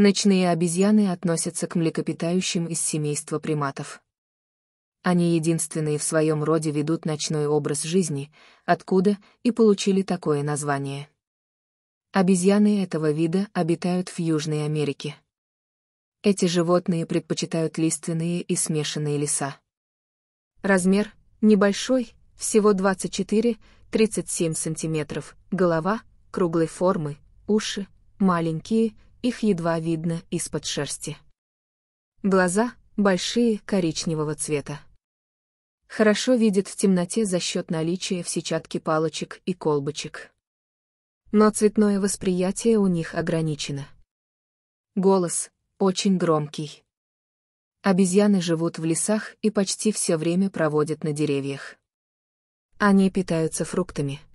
Ночные обезьяны относятся к млекопитающим из семейства приматов. Они единственные в своем роде ведут ночной образ жизни, откуда и получили такое название. Обезьяны этого вида обитают в Южной Америке. Эти животные предпочитают лиственные и смешанные леса. Размер небольшой, всего 24-37 см, голова круглой формы, уши маленькие, их едва видно из-под шерсти. Глаза большие, коричневого цвета. Хорошо видит в темноте за счет наличия в сетчатке палочек и колбочек. Но цветное восприятие у них ограничено. Голос очень громкий. Обезьяны живут в лесах и почти все время проводят на деревьях. Они питаются фруктами.